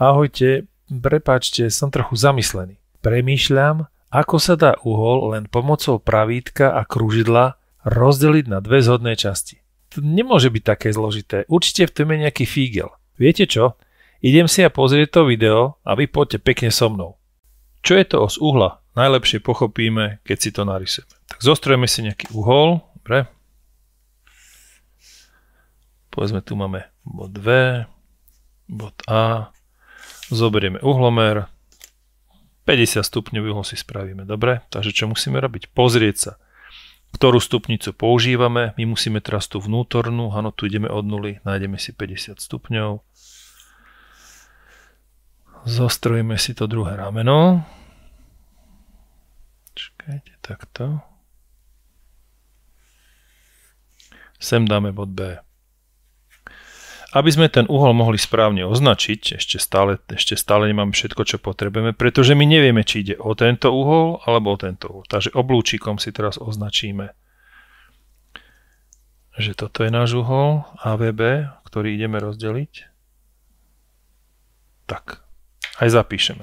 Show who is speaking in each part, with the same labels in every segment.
Speaker 1: Ahojte, prepáčte, som trochu zamyslený. Premýšľam, ako sa dá uhol len pomocou pravítka a kružidla rozdeliť na dve zhodné časti. To nemôže byť také zložité, určite v tom je nejaký fígel. Viete čo? Idem si a pozrieť to video a vy poďte pekne so mnou. Čo je to os uhla? Najlepšie pochopíme, keď si to narysujeme. Tak zostrojeme si nejaký uhol, dobre. Povedzme, tu máme bod V, bod A, zoberieme uhlomer, 50 stupňový uhol si spravíme, dobre? Takže čo musíme robiť? Pozrieť sa, ktorú stupnicu používame. My musíme teraz tú vnútornú, áno, tu ideme od nuly, nájdeme si 50 stupňov. Zostrojíme si to druhé rameno. Čakajte, takto. Sem dáme bod B. Aby sme ten uhol mohli správne označiť, ešte stále, ešte stále nemáme všetko, čo potrebujeme, pretože my nevieme, či ide o tento uhol alebo o tento uhol. Takže oblúčikom si teraz označíme, že toto je náš uhol AVB, ktorý ideme rozdeliť. Tak, aj zapíšeme.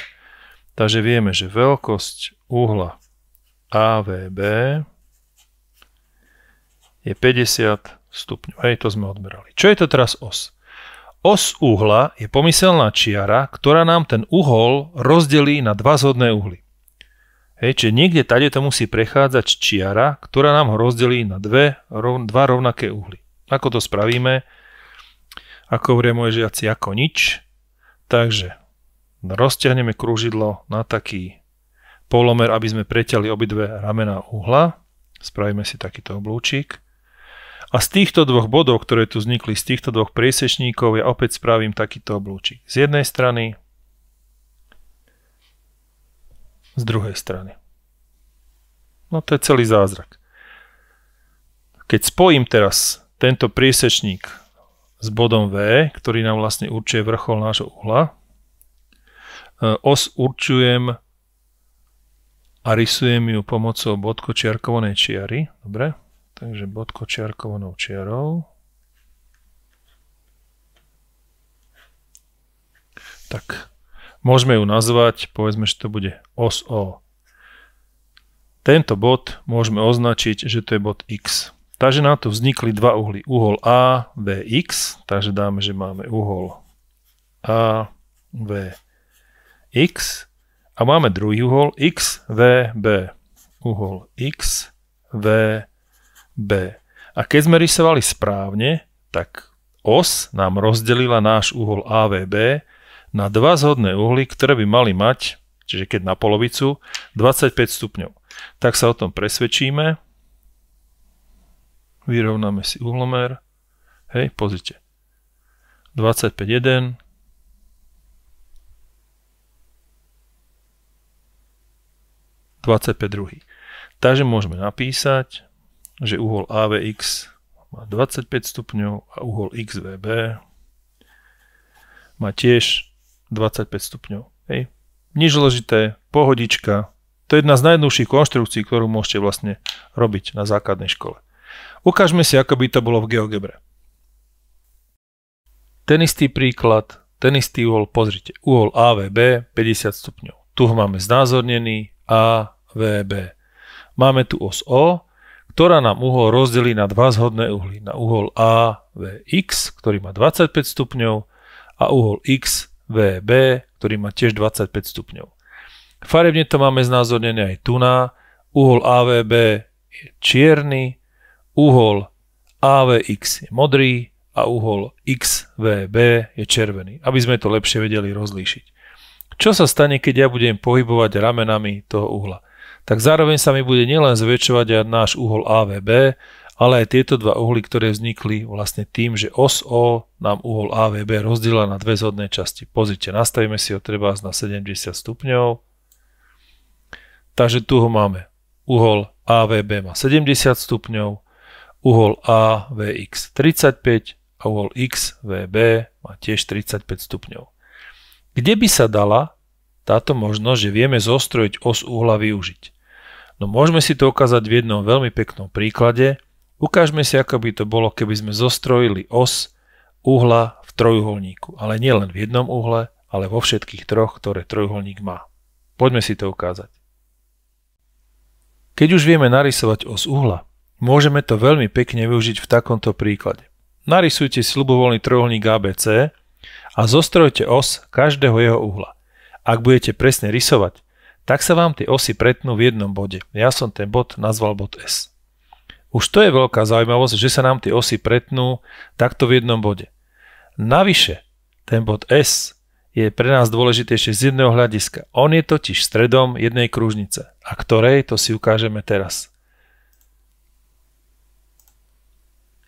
Speaker 1: Takže vieme, že veľkosť uhla AVB je 50 stupňov. Hej, to sme odmerali. Čo je to teraz os? Os uhla je pomyselná čiara, ktorá nám ten uhol rozdelí na dva zhodné uhly. Hej, čiže niekde tade to musí prechádzať čiara, ktorá nám ho rozdelí na dve, rov, dva rovnaké uhly. Ako to spravíme? Ako hovoria moje žiaci, ako nič. Takže rozťahneme krúžidlo na taký polomer, aby sme preťali obidve ramená uhla. Spravíme si takýto oblúčik. A z týchto dvoch bodov, ktoré tu vznikli, z týchto dvoch priesečníkov, ja opäť spravím takýto oblúčik. Z jednej strany, z druhej strany. No to je celý zázrak. Keď spojím teraz tento priesečník s bodom V, ktorý nám vlastne určuje vrchol nášho uhla, e, os určujem a rysujem ju pomocou čiarkovanej čiary. Dobre? Takže bodko čiarkovanou čiarou. Tak, môžeme ju nazvať, povedzme, že to bude os O. Tento bod môžeme označiť, že to je bod X. Takže nám tu vznikli dva uhly. Uhol A, x. takže dáme, že máme uhol A, x. a máme druhý uhol XVB. Uhol b. B. A keď sme rysovali správne, tak os nám rozdelila náš uhol AVB na dva zhodné uhly, ktoré by mali mať, čiže keď na polovicu, 25 stupňov. Tak sa o tom presvedčíme. Vyrovnáme si uhlomer. Hej, pozrite. 25, 1, druhý. Takže môžeme napísať že uhol AVX má 25 stupňov a uhol XVB má tiež 25 stupňov. Hej. Nič zložité, pohodička. To je jedna z najjednoduchších konštrukcií, ktorú môžete vlastne robiť na základnej škole. Ukážme si, ako by to bolo v GeoGebre. Ten istý príklad, ten istý uhol, pozrite, uhol AVB 50 stupňov. Tu ho máme znázornený AVB. Máme tu os O, ktorá nám uhol rozdelí na dva zhodné uhly, na uhol AVX, ktorý má 25 stupňov a uhol XVB, ktorý má tiež 25 stupňov. Farebne to máme znázornené aj tu na, uhol AVB je čierny, uhol AVX je modrý a uhol XVB je červený, aby sme to lepšie vedeli rozlíšiť. Čo sa stane, keď ja budem pohybovať ramenami toho uhla? tak zároveň sa mi bude nielen zväčšovať aj náš uhol AVB, ale aj tieto dva uhly, ktoré vznikli vlastne tým, že os O nám uhol AVB rozdiela na dve zhodné časti. Pozrite, nastavíme si ho treba na 70 stupňov. Takže tu ho máme. Uhol AVB má 70 stupňov, uhol AVX 35 a uhol XVB má tiež 35 stupňov. Kde by sa dala táto možnosť, že vieme zostrojiť os uhla využiť? No môžeme si to ukázať v jednom veľmi peknom príklade. Ukážme si, ako by to bolo, keby sme zostrojili os uhla v trojuholníku. Ale nielen v jednom uhle, ale vo všetkých troch, ktoré trojuholník má. Poďme si to ukázať. Keď už vieme narysovať os uhla, môžeme to veľmi pekne využiť v takomto príklade. Narysujte si ľubovoľný trojuholník ABC a zostrojte os každého jeho uhla. Ak budete presne rysovať, tak sa vám tie osy pretnú v jednom bode. Ja som ten bod nazval bod S. Už to je veľká zaujímavosť, že sa nám tie osy pretnú takto v jednom bode. Navyše, ten bod S je pre nás dôležitejšie z jedného hľadiska. On je totiž stredom jednej kružnice, a ktorej to si ukážeme teraz.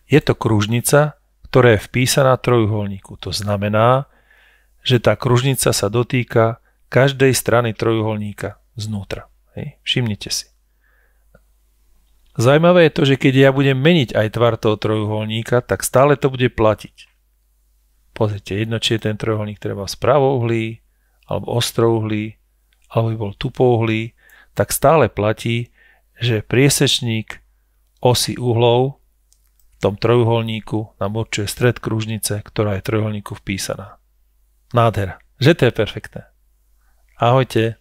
Speaker 1: Je to kružnica, ktorá je vpísaná trojuholníku. To znamená, že tá kružnica sa dotýka každej strany trojuholníka znútra. Hej. Všimnite si. Zajímavé je to, že keď ja budem meniť aj tvar toho trojuholníka, tak stále to bude platiť. Pozrite, jedno, či je ten trojuholník treba správouhlý, alebo ostrouhlý, alebo by bol tupouhlý, tak stále platí, že priesečník osy uhlov v tom trojuholníku nám určuje stred kružnice, ktorá je trojuholníku vpísaná. Nádhera. Že to je perfektné. Ahojte.